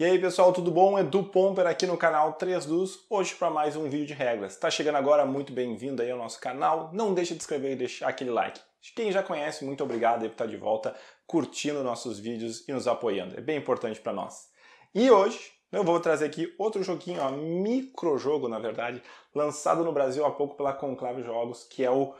E aí pessoal, tudo bom? Edu Pomper aqui no canal 3 Luz, hoje para mais um vídeo de regras. Tá chegando agora, muito bem-vindo aí ao nosso canal. Não deixa de inscrever e deixar aquele like. Quem já conhece, muito obrigado por estar tá de volta curtindo nossos vídeos e nos apoiando. É bem importante para nós. E hoje eu vou trazer aqui outro joguinho, ó, micro jogo na verdade, lançado no Brasil há pouco pela Conclave Jogos, que é o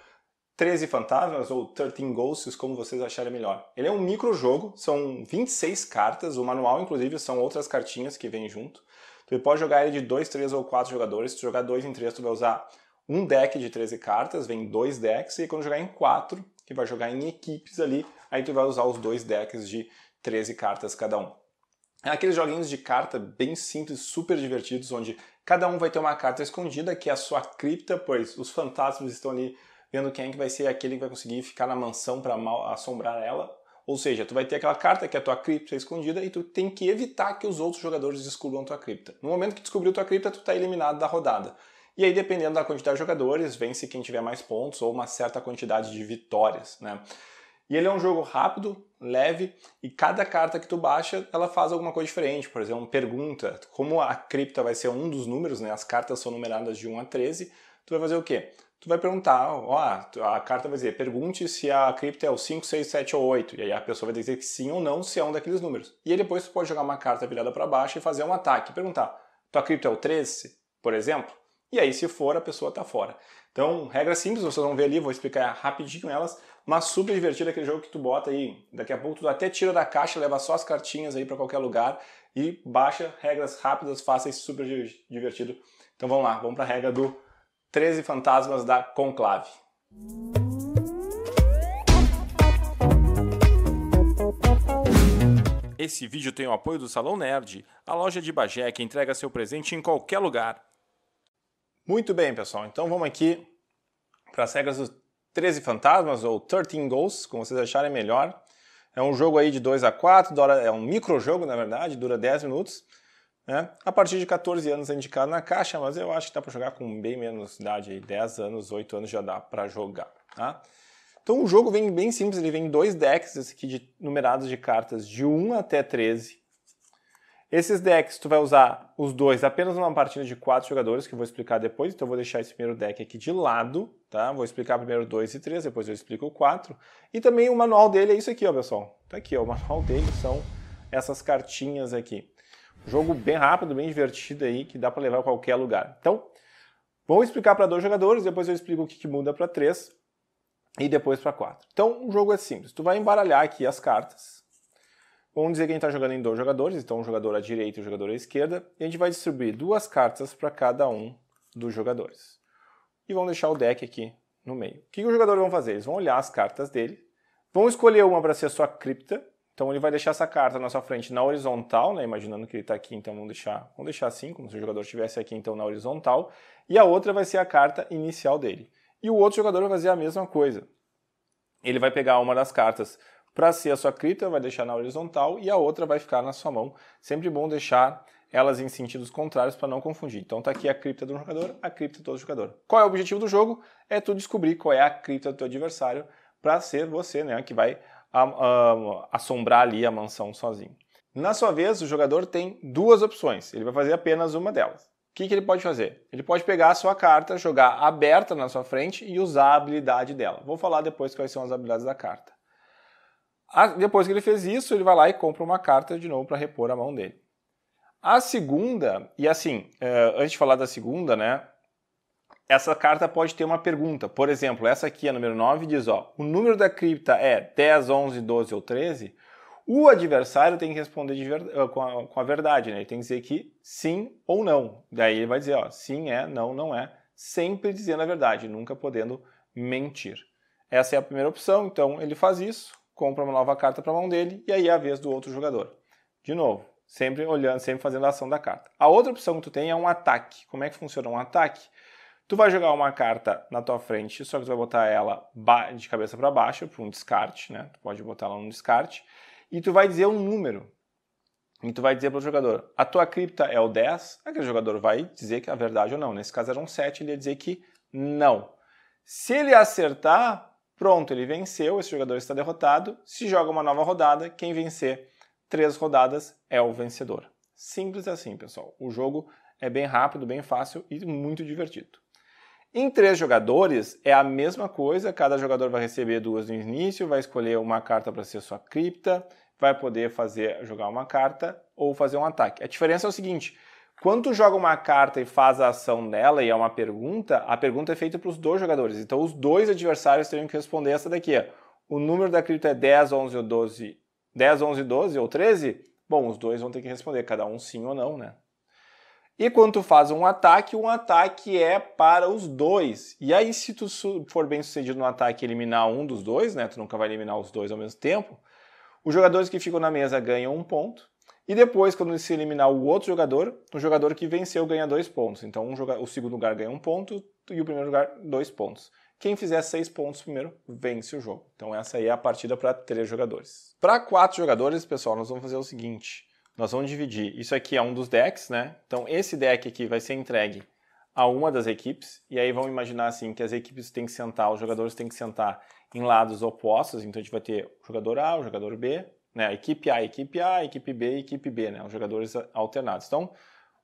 13 Fantasmas ou 13 Ghosts, como vocês acharem melhor. Ele é um microjogo, são 26 cartas, o manual inclusive são outras cartinhas que vêm junto. Tu pode jogar ele de 2, 3 ou 4 jogadores, se tu jogar 2 em 3 tu vai usar um deck de 13 cartas, vem dois decks, e quando jogar em 4, que vai jogar em equipes ali, aí tu vai usar os dois decks de 13 cartas cada um. É aqueles joguinhos de carta bem simples, super divertidos, onde cada um vai ter uma carta escondida, que é a sua cripta, pois os fantasmas estão ali vendo quem é que vai ser aquele que vai conseguir ficar na mansão para assombrar ela. Ou seja, tu vai ter aquela carta que é a tua cripta é escondida e tu tem que evitar que os outros jogadores descubram tua cripta. No momento que descobriu tua cripta, tu está eliminado da rodada. E aí, dependendo da quantidade de jogadores, vence quem tiver mais pontos ou uma certa quantidade de vitórias, né? E ele é um jogo rápido, leve, e cada carta que tu baixa, ela faz alguma coisa diferente. Por exemplo, pergunta, como a cripta vai ser um dos números, né? As cartas são numeradas de 1 a 13, tu vai fazer o quê? tu vai perguntar, ó, a carta vai dizer, pergunte se a cripta é o 5, 6, 7 ou 8. E aí a pessoa vai dizer que sim ou não, se é um daqueles números. E aí depois tu pode jogar uma carta virada para baixo e fazer um ataque. Perguntar, tua cripta é o 13, por exemplo? E aí, se for, a pessoa está fora. Então, regra simples, vocês vão ver ali, vou explicar rapidinho elas, mas super divertido aquele jogo que tu bota aí. Daqui a pouco tu até tira da caixa, leva só as cartinhas aí para qualquer lugar e baixa regras rápidas, fáceis, super divertido. Então vamos lá, vamos para a regra do 13 Fantasmas da Conclave. Esse vídeo tem o apoio do Salão Nerd, a loja de Bagé que entrega seu presente em qualquer lugar. Muito bem, pessoal. Então vamos aqui para as regras dos 13 Fantasmas, ou 13 Ghosts, como vocês acharem melhor. É um jogo aí de 2 a 4, é um microjogo, na verdade, dura 10 minutos. Né? A partir de 14 anos é indicado na caixa, mas eu acho que dá para jogar com bem menos idade, aí, 10 anos, 8 anos já dá para jogar. Tá? Então o jogo vem bem simples, ele vem em dois decks esse aqui de, numerados de cartas de 1 até 13. Esses decks tu vai usar os dois apenas numa partida de quatro jogadores, que eu vou explicar depois, então eu vou deixar esse primeiro deck aqui de lado, tá? Vou explicar primeiro dois e três, depois eu explico o quatro. E também o manual dele é isso aqui, ó, pessoal. Tá aqui, ó, o manual dele são essas cartinhas aqui. Jogo bem rápido, bem divertido aí, que dá para levar a qualquer lugar. Então, vou explicar para dois jogadores, depois eu explico o que, que muda para três e depois para quatro. Então, o jogo é simples. Tu vai embaralhar aqui as cartas. Vamos dizer que a gente está jogando em dois jogadores, então um jogador à direita e um jogador à esquerda. E a gente vai distribuir duas cartas para cada um dos jogadores. E vão deixar o deck aqui no meio. O que, que os jogadores vão fazer? Eles vão olhar as cartas dele, vão escolher uma para ser a sua cripta, então ele vai deixar essa carta na sua frente na horizontal, né? imaginando que ele está aqui, então vamos deixar, vamos deixar assim, como se o jogador estivesse aqui então na horizontal, e a outra vai ser a carta inicial dele. E o outro jogador vai fazer a mesma coisa. Ele vai pegar uma das cartas para ser a sua cripta, vai deixar na horizontal, e a outra vai ficar na sua mão. Sempre bom deixar elas em sentidos contrários para não confundir. Então tá aqui a cripta do jogador, a cripta do outro jogador. Qual é o objetivo do jogo? É tu descobrir qual é a cripta do teu adversário para ser você, né, que vai a, a, assombrar ali a mansão sozinho. Na sua vez, o jogador tem duas opções, ele vai fazer apenas uma delas. O que, que ele pode fazer? Ele pode pegar a sua carta, jogar aberta na sua frente e usar a habilidade dela. Vou falar depois quais são as habilidades da carta. Depois que ele fez isso, ele vai lá e compra uma carta de novo para repor a mão dele. A segunda, e assim, eh, antes de falar da segunda, né? essa carta pode ter uma pergunta. Por exemplo, essa aqui, a número 9, diz: ó, o número da cripta é 10, 11, 12 ou 13. O adversário tem que responder ver, eh, com, a, com, a, verdade, né? Ele tem que dizer que sim ou não. Daí ele vai dizer, ó, sim é, não, não é. Sempre dizendo a verdade, nunca podendo mentir. Essa é a primeira opção, então ele faz isso, compra uma nova carta para a mão dele e aí é a vez do outro jogador. De novo, sempre olhando, sempre fazendo a ação da carta. A outra opção que tu tem é um ataque. Como é que funciona um ataque? Tu vai jogar uma carta na tua frente, só que tu vai botar ela de cabeça para baixo, para um descarte, né? Tu pode botar ela num descarte. E tu vai dizer um número. E tu vai dizer para o jogador, a tua cripta é o 10, aquele jogador vai dizer que é a verdade ou não. Nesse caso era um 7, ele ia dizer que não. Se ele acertar, pronto, ele venceu, esse jogador está derrotado. Se joga uma nova rodada, quem vencer três rodadas é o vencedor. Simples assim, pessoal. O jogo é bem rápido, bem fácil e muito divertido. Em três jogadores é a mesma coisa, cada jogador vai receber duas no início, vai escolher uma carta para ser sua cripta, vai poder fazer jogar uma carta ou fazer um ataque. A diferença é o seguinte: quando tu joga uma carta e faz a ação dela e é uma pergunta, a pergunta é feita para os dois jogadores. Então os dois adversários teriam que responder essa daqui. Ó. É, o número da cripta é 10, 11 ou 12. 10, 11, 12 ou 13? Bom, os dois vão ter que responder, cada um sim ou não, né? E quando tu faz um ataque, um ataque é para os dois. E aí, se tu for bem sucedido no ataque eliminar um dos dois, né? Tu nunca vai eliminar os dois ao mesmo tempo. Os jogadores que ficam na mesa ganham um ponto. E depois, quando se eliminar o outro jogador, o jogador que venceu ganha dois pontos. Então, um o segundo lugar ganha um ponto e o primeiro lugar dois pontos. Quem fizer seis pontos primeiro vence o jogo. Então, essa aí é a partida para três jogadores. Para quatro jogadores, pessoal, nós vamos fazer o seguinte: nós vamos dividir. Isso aqui é um dos decks, né? Então esse deck aqui vai ser entregue a uma das equipes, e aí vamos imaginar assim que as equipes têm que sentar, os jogadores têm que sentar em lados opostos, então a gente vai ter o jogador A, o jogador B, né? A equipe A, a equipe A, a equipe B, a equipe B, né? Os jogadores alternados. Então,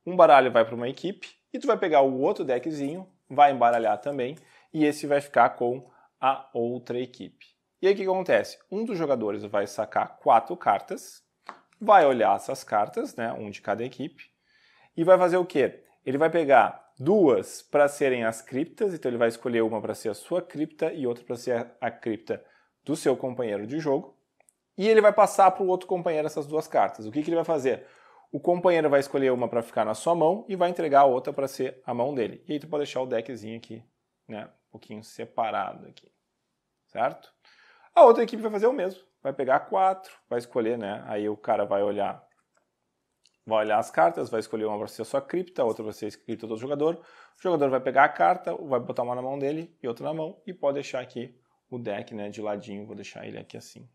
um baralho vai para uma equipe e tu vai pegar o outro deckzinho, vai embaralhar também, e esse vai ficar com a outra equipe. E aí o que acontece? Um dos jogadores vai sacar quatro cartas, vai olhar essas cartas, né, um de cada equipe, e vai fazer o quê? Ele vai pegar duas para serem as criptas, então ele vai escolher uma para ser a sua cripta e outra para ser a cripta do seu companheiro de jogo, e ele vai passar para o outro companheiro essas duas cartas. O que, que ele vai fazer? O companheiro vai escolher uma para ficar na sua mão e vai entregar a outra para ser a mão dele. E aí tu pode deixar o deckzinho aqui, né, um pouquinho separado aqui, certo? A outra equipe vai fazer o mesmo vai pegar quatro, vai escolher, né? Aí o cara vai olhar, vai olhar as cartas, vai escolher uma para ser sua cripta, outra para ser cripta do jogador. O jogador vai pegar a carta, vai botar uma na mão dele e outra na mão e pode deixar aqui o deck, né, de ladinho. Vou deixar ele aqui assim.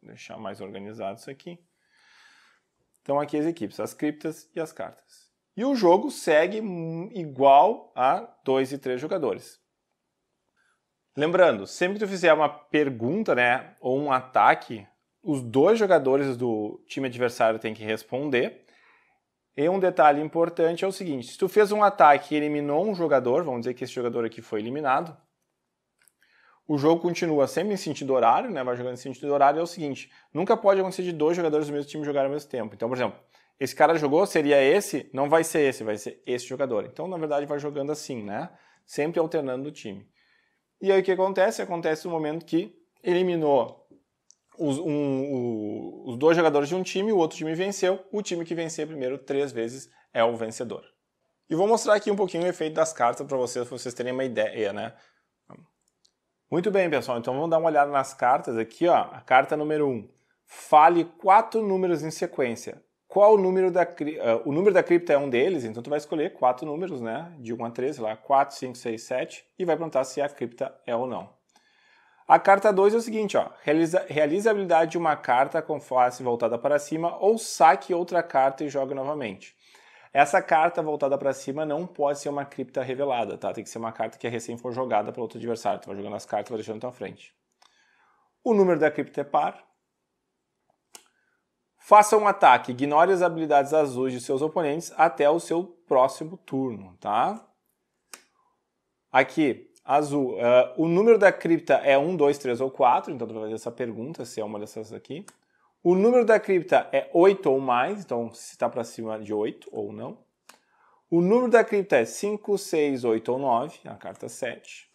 Vou deixar mais organizado isso aqui. Então aqui as equipes, as criptas e as cartas. E o jogo segue igual a dois e três jogadores. Lembrando, sempre que tu fizer uma pergunta, né, ou um ataque, os dois jogadores do time adversário têm que responder. E um detalhe importante é o seguinte: se tu fez um ataque e eliminou um jogador, vamos dizer que esse jogador aqui foi eliminado, o jogo continua sempre em sentido horário, né? Vai jogando em sentido horário. É o seguinte: nunca pode acontecer de dois jogadores do mesmo time jogarem ao mesmo tempo. Então, por exemplo, esse cara jogou, seria esse? Não vai ser esse, vai ser esse jogador. Então, na verdade, vai jogando assim, né? Sempre alternando o time. E aí o que acontece? Acontece o um momento que eliminou os, um, os, dois jogadores de um time, o outro time venceu, o time que vencer primeiro três vezes é o vencedor. E vou mostrar aqui um pouquinho o efeito das cartas para vocês, vocês terem uma ideia, né? Muito bem, pessoal, então vamos dar uma olhada nas cartas aqui, ó. A carta número 1. Um. Fale quatro números em sequência qual ah, o número da cripta. Uh, o número da cripta é um deles, então tu vai escolher quatro números, né? De 1 a 13, lá, 4, 5, 6, 7, e vai perguntar se a cripta é ou não. A carta 2 é o seguinte, ó, realiza, realiza a habilidade de uma carta com face voltada para cima ou saque outra carta e joga novamente. Essa carta voltada para cima não pode ser uma cripta revelada, tá? Tem que ser uma carta que é recém for jogada para outro adversário. Tu vai jogando as cartas, vai deixando na frente. O número da cripta é par, Faça um ataque, ignore as habilidades azuis de seus oponentes até o seu próximo turno, tá? Aqui, azul. Uh, o número da cripta é 1, 2, 3 ou 4, então tu vai fazer essa pergunta, se é uma dessas aqui. O número da cripta é 8 ou mais, então se está para cima de 8 ou não. O número da cripta é 5, 6, 8 ou 9, a carta 7.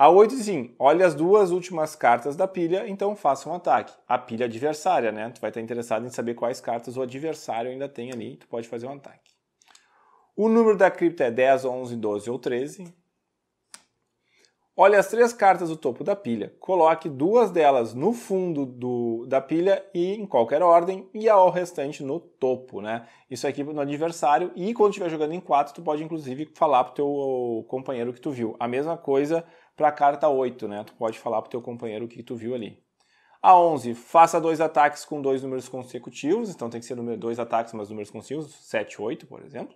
A 8 sim, olha as duas últimas cartas da pilha, então faça um ataque. A pilha adversária, né? Tu vai estar interessado em saber quais cartas o adversário ainda tem ali, tu pode fazer um ataque. O número da cripta é 10, 11, 12 ou 13. Olha as três cartas do topo da pilha. Coloque duas delas no fundo do, da pilha e em qualquer ordem, e a o restante no topo, né? Isso aqui é no adversário, e quando estiver jogando em 4, tu pode inclusive falar pro teu companheiro que tu viu. A mesma coisa para a carta 8, né? Tu pode falar para o teu companheiro o que tu viu ali. A 11, faça dois ataques com dois números consecutivos, então tem que ser número, dois ataques, mas números consecutivos, 7, 8, por exemplo.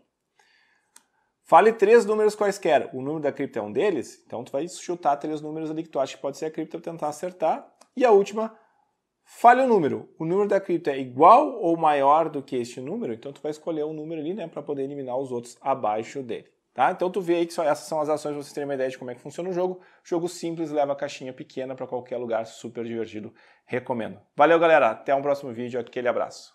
Fale três números quaisquer, o número da cripta é um deles, então tu vai chutar três números ali que tu acha que pode ser a cripta tentar acertar. E a última, fale o um número, o número da cripta é igual ou maior do que este número, então tu vai escolher um número ali, né, para poder eliminar os outros abaixo dele. Tá? Então tu vê aí que essas são as ações para vocês terem uma ideia de como é que funciona o jogo. Jogo simples, leva a caixinha pequena para qualquer lugar, super divertido, recomendo. Valeu galera, até um próximo vídeo, aquele abraço.